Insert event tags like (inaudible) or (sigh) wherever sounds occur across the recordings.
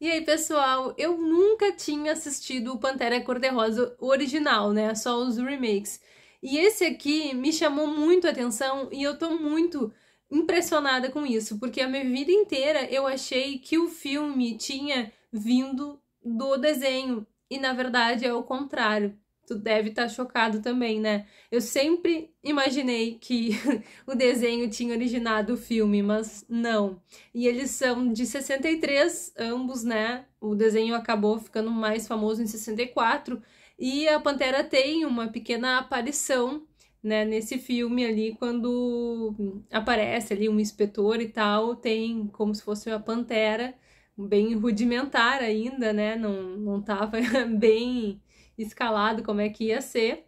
E aí, pessoal, eu nunca tinha assistido o Pantera Cor-de-Rosa original, né? Só os remakes. E esse aqui me chamou muito a atenção e eu tô muito impressionada com isso, porque a minha vida inteira eu achei que o filme tinha vindo do desenho e na verdade é o contrário tu deve estar tá chocado também, né? Eu sempre imaginei que (laughs) o desenho tinha originado o filme, mas não. E eles são de 63, ambos, né? O desenho acabou ficando mais famoso em 64. E a Pantera tem uma pequena aparição né, nesse filme ali, quando aparece ali um inspetor e tal, tem como se fosse uma pantera, bem rudimentar ainda, né? Não, não tava (laughs) bem escalado como é que ia ser.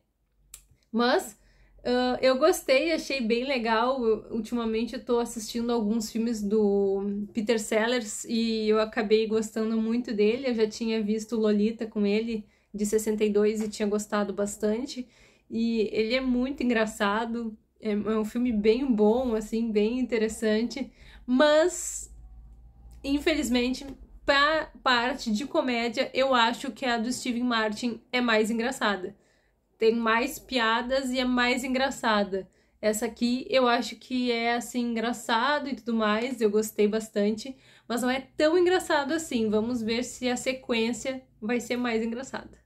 Mas uh, eu gostei, achei bem legal. Eu, ultimamente eu tô assistindo alguns filmes do Peter Sellers e eu acabei gostando muito dele. Eu já tinha visto Lolita com ele de 62 e tinha gostado bastante. E ele é muito engraçado, é, é um filme bem bom, assim, bem interessante, mas infelizmente pra parte de comédia, eu acho que a do Steven Martin é mais engraçada. Tem mais piadas e é mais engraçada. Essa aqui eu acho que é assim engraçado e tudo mais, eu gostei bastante, mas não é tão engraçado assim. Vamos ver se a sequência vai ser mais engraçada.